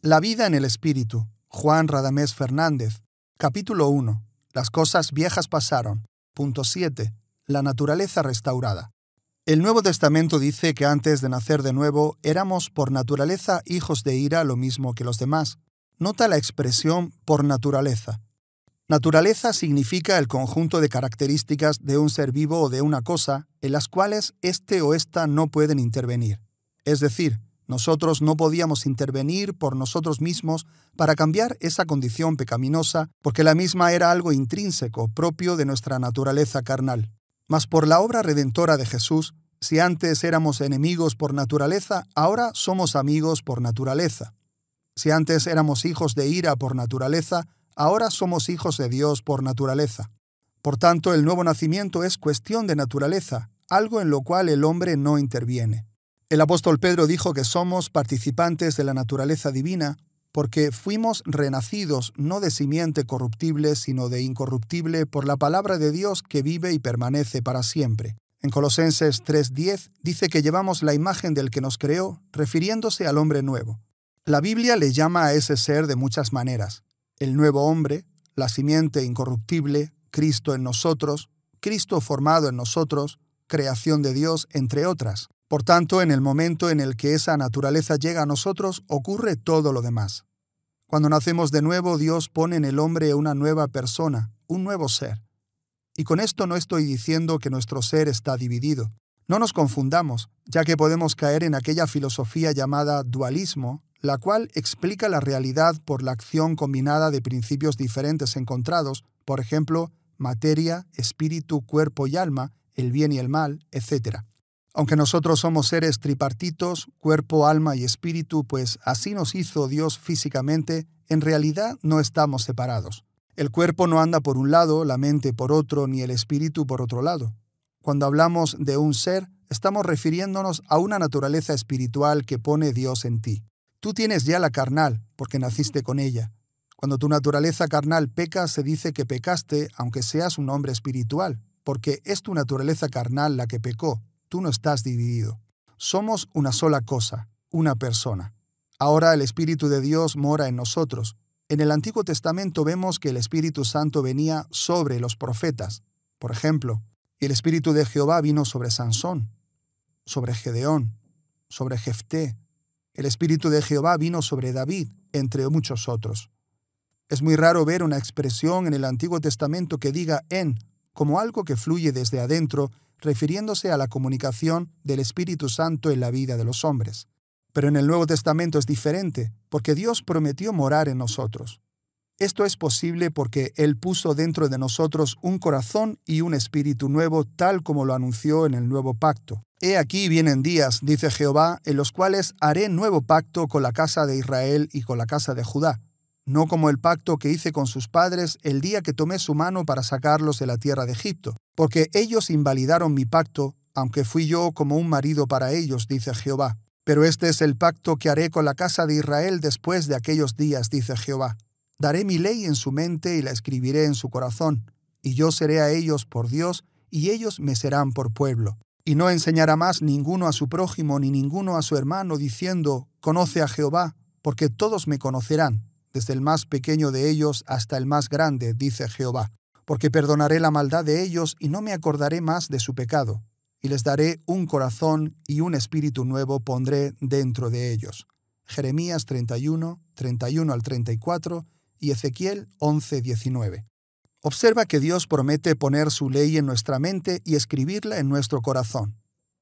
La vida en el Espíritu, Juan Radamés Fernández, capítulo 1. Las cosas viejas pasaron. Punto 7. La naturaleza restaurada. El Nuevo Testamento dice que antes de nacer de nuevo éramos por naturaleza hijos de ira lo mismo que los demás. Nota la expresión por naturaleza. Naturaleza significa el conjunto de características de un ser vivo o de una cosa en las cuales éste o ésta no pueden intervenir. Es decir, nosotros no podíamos intervenir por nosotros mismos para cambiar esa condición pecaminosa, porque la misma era algo intrínseco, propio de nuestra naturaleza carnal. Mas por la obra redentora de Jesús, si antes éramos enemigos por naturaleza, ahora somos amigos por naturaleza. Si antes éramos hijos de ira por naturaleza, ahora somos hijos de Dios por naturaleza. Por tanto, el nuevo nacimiento es cuestión de naturaleza, algo en lo cual el hombre no interviene. El apóstol Pedro dijo que somos participantes de la naturaleza divina porque fuimos renacidos no de simiente corruptible, sino de incorruptible por la palabra de Dios que vive y permanece para siempre. En Colosenses 3:10 dice que llevamos la imagen del que nos creó, refiriéndose al hombre nuevo. La Biblia le llama a ese ser de muchas maneras. El nuevo hombre, la simiente incorruptible, Cristo en nosotros, Cristo formado en nosotros, creación de Dios, entre otras. Por tanto, en el momento en el que esa naturaleza llega a nosotros, ocurre todo lo demás. Cuando nacemos de nuevo, Dios pone en el hombre una nueva persona, un nuevo ser. Y con esto no estoy diciendo que nuestro ser está dividido. No nos confundamos, ya que podemos caer en aquella filosofía llamada dualismo, la cual explica la realidad por la acción combinada de principios diferentes encontrados, por ejemplo, materia, espíritu, cuerpo y alma, el bien y el mal, etc. Aunque nosotros somos seres tripartitos, cuerpo, alma y espíritu, pues así nos hizo Dios físicamente, en realidad no estamos separados. El cuerpo no anda por un lado, la mente por otro, ni el espíritu por otro lado. Cuando hablamos de un ser, estamos refiriéndonos a una naturaleza espiritual que pone Dios en ti. Tú tienes ya la carnal, porque naciste con ella. Cuando tu naturaleza carnal peca, se dice que pecaste, aunque seas un hombre espiritual, porque es tu naturaleza carnal la que pecó, tú no estás dividido. Somos una sola cosa, una persona. Ahora el Espíritu de Dios mora en nosotros. En el Antiguo Testamento vemos que el Espíritu Santo venía sobre los profetas. Por ejemplo, el Espíritu de Jehová vino sobre Sansón, sobre Gedeón, sobre Jefté. El Espíritu de Jehová vino sobre David, entre muchos otros. Es muy raro ver una expresión en el Antiguo Testamento que diga en como algo que fluye desde adentro refiriéndose a la comunicación del Espíritu Santo en la vida de los hombres. Pero en el Nuevo Testamento es diferente, porque Dios prometió morar en nosotros. Esto es posible porque Él puso dentro de nosotros un corazón y un espíritu nuevo, tal como lo anunció en el nuevo pacto. He aquí vienen días, dice Jehová, en los cuales haré nuevo pacto con la casa de Israel y con la casa de Judá, no como el pacto que hice con sus padres el día que tomé su mano para sacarlos de la tierra de Egipto, porque ellos invalidaron mi pacto, aunque fui yo como un marido para ellos, dice Jehová. Pero este es el pacto que haré con la casa de Israel después de aquellos días, dice Jehová. Daré mi ley en su mente y la escribiré en su corazón, y yo seré a ellos por Dios, y ellos me serán por pueblo. Y no enseñará más ninguno a su prójimo ni ninguno a su hermano, diciendo, Conoce a Jehová, porque todos me conocerán, desde el más pequeño de ellos hasta el más grande, dice Jehová porque perdonaré la maldad de ellos y no me acordaré más de su pecado, y les daré un corazón y un espíritu nuevo pondré dentro de ellos. Jeremías 31, 31 al 34 y Ezequiel 11, 19. Observa que Dios promete poner su ley en nuestra mente y escribirla en nuestro corazón.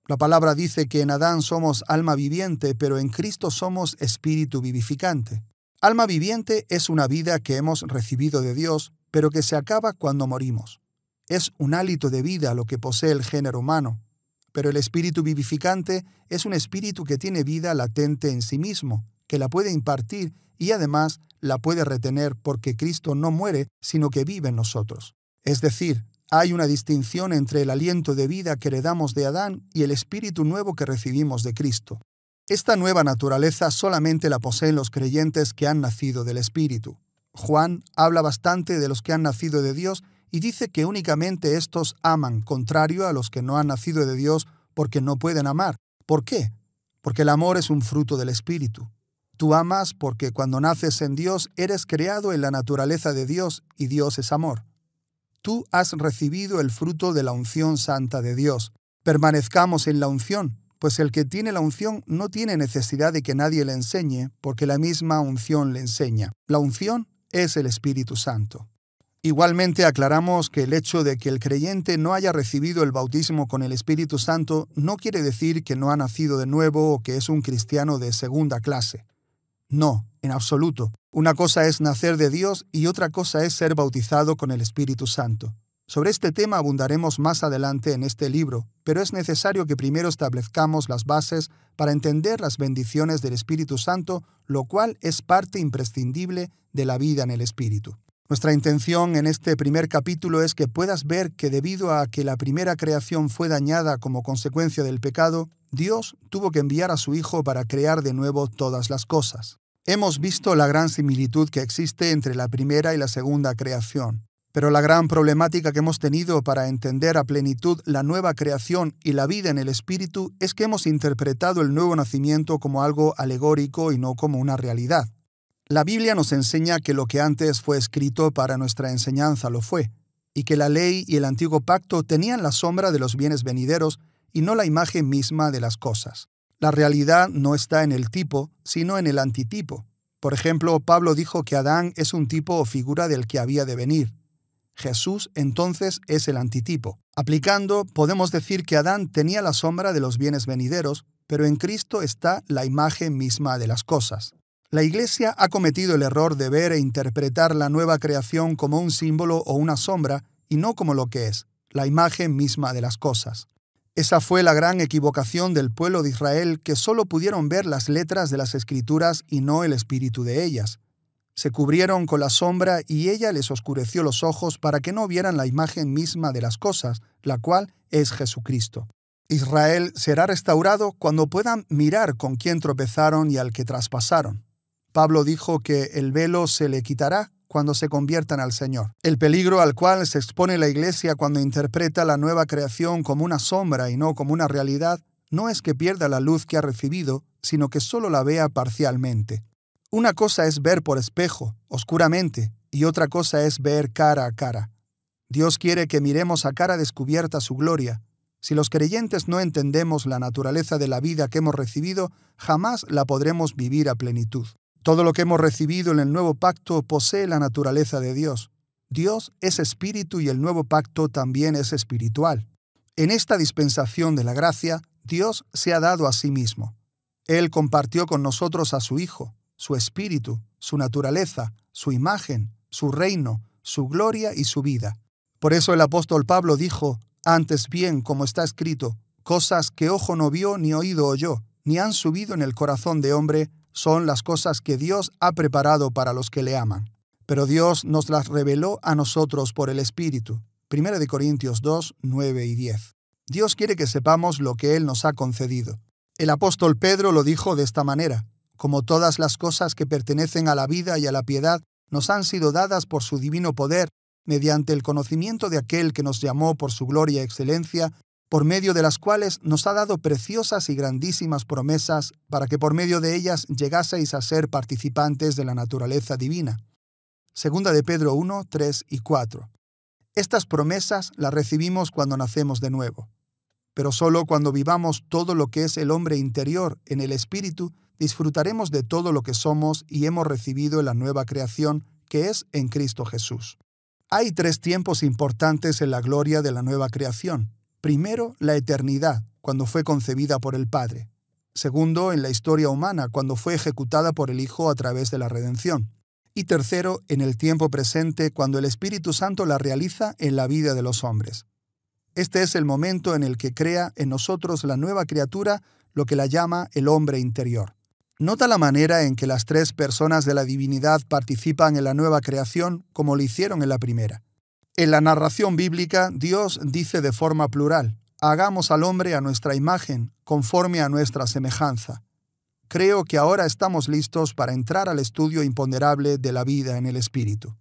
La palabra dice que en Adán somos alma viviente, pero en Cristo somos espíritu vivificante. Alma viviente es una vida que hemos recibido de Dios, pero que se acaba cuando morimos. Es un hálito de vida lo que posee el género humano, pero el espíritu vivificante es un espíritu que tiene vida latente en sí mismo, que la puede impartir y además la puede retener porque Cristo no muere, sino que vive en nosotros. Es decir, hay una distinción entre el aliento de vida que heredamos de Adán y el espíritu nuevo que recibimos de Cristo. Esta nueva naturaleza solamente la poseen los creyentes que han nacido del Espíritu. Juan habla bastante de los que han nacido de Dios y dice que únicamente estos aman, contrario a los que no han nacido de Dios porque no pueden amar. ¿Por qué? Porque el amor es un fruto del Espíritu. Tú amas porque cuando naces en Dios eres creado en la naturaleza de Dios y Dios es amor. Tú has recibido el fruto de la unción santa de Dios. Permanezcamos en la unción, pues el que tiene la unción no tiene necesidad de que nadie le enseñe, porque la misma unción le enseña. La unción es el Espíritu Santo. Igualmente aclaramos que el hecho de que el creyente no haya recibido el bautismo con el Espíritu Santo no quiere decir que no ha nacido de nuevo o que es un cristiano de segunda clase. No, en absoluto. Una cosa es nacer de Dios y otra cosa es ser bautizado con el Espíritu Santo. Sobre este tema abundaremos más adelante en este libro, pero es necesario que primero establezcamos las bases para entender las bendiciones del Espíritu Santo, lo cual es parte imprescindible de la vida en el Espíritu. Nuestra intención en este primer capítulo es que puedas ver que debido a que la primera creación fue dañada como consecuencia del pecado, Dios tuvo que enviar a su Hijo para crear de nuevo todas las cosas. Hemos visto la gran similitud que existe entre la primera y la segunda creación. Pero la gran problemática que hemos tenido para entender a plenitud la nueva creación y la vida en el Espíritu es que hemos interpretado el nuevo nacimiento como algo alegórico y no como una realidad. La Biblia nos enseña que lo que antes fue escrito para nuestra enseñanza lo fue, y que la ley y el antiguo pacto tenían la sombra de los bienes venideros y no la imagen misma de las cosas. La realidad no está en el tipo, sino en el antitipo. Por ejemplo, Pablo dijo que Adán es un tipo o figura del que había de venir Jesús entonces es el antitipo. Aplicando, podemos decir que Adán tenía la sombra de los bienes venideros, pero en Cristo está la imagen misma de las cosas. La Iglesia ha cometido el error de ver e interpretar la nueva creación como un símbolo o una sombra y no como lo que es, la imagen misma de las cosas. Esa fue la gran equivocación del pueblo de Israel que solo pudieron ver las letras de las escrituras y no el espíritu de ellas. Se cubrieron con la sombra y ella les oscureció los ojos para que no vieran la imagen misma de las cosas, la cual es Jesucristo. Israel será restaurado cuando puedan mirar con quién tropezaron y al que traspasaron. Pablo dijo que el velo se le quitará cuando se conviertan al Señor. El peligro al cual se expone la Iglesia cuando interpreta la nueva creación como una sombra y no como una realidad, no es que pierda la luz que ha recibido, sino que solo la vea parcialmente. Una cosa es ver por espejo, oscuramente, y otra cosa es ver cara a cara. Dios quiere que miremos a cara descubierta su gloria. Si los creyentes no entendemos la naturaleza de la vida que hemos recibido, jamás la podremos vivir a plenitud. Todo lo que hemos recibido en el nuevo pacto posee la naturaleza de Dios. Dios es espíritu y el nuevo pacto también es espiritual. En esta dispensación de la gracia, Dios se ha dado a sí mismo. Él compartió con nosotros a su Hijo su espíritu, su naturaleza, su imagen, su reino, su gloria y su vida. Por eso el apóstol Pablo dijo, antes bien, como está escrito, cosas que ojo no vio ni oído oyó, ni han subido en el corazón de hombre, son las cosas que Dios ha preparado para los que le aman. Pero Dios nos las reveló a nosotros por el Espíritu. 1 Corintios 2, 9 y 10. Dios quiere que sepamos lo que Él nos ha concedido. El apóstol Pedro lo dijo de esta manera como todas las cosas que pertenecen a la vida y a la piedad, nos han sido dadas por su divino poder, mediante el conocimiento de aquel que nos llamó por su gloria y excelencia, por medio de las cuales nos ha dado preciosas y grandísimas promesas para que por medio de ellas llegaseis a ser participantes de la naturaleza divina. Segunda de Pedro 1, 3 y 4. Estas promesas las recibimos cuando nacemos de nuevo, pero solo cuando vivamos todo lo que es el hombre interior en el espíritu, disfrutaremos de todo lo que somos y hemos recibido en la nueva creación que es en Cristo Jesús. Hay tres tiempos importantes en la gloria de la nueva creación. Primero, la eternidad, cuando fue concebida por el Padre. Segundo, en la historia humana, cuando fue ejecutada por el Hijo a través de la redención. Y tercero, en el tiempo presente, cuando el Espíritu Santo la realiza en la vida de los hombres. Este es el momento en el que crea en nosotros la nueva criatura, lo que la llama el hombre interior. Nota la manera en que las tres personas de la divinidad participan en la nueva creación como lo hicieron en la primera. En la narración bíblica, Dios dice de forma plural, hagamos al hombre a nuestra imagen, conforme a nuestra semejanza. Creo que ahora estamos listos para entrar al estudio imponderable de la vida en el Espíritu.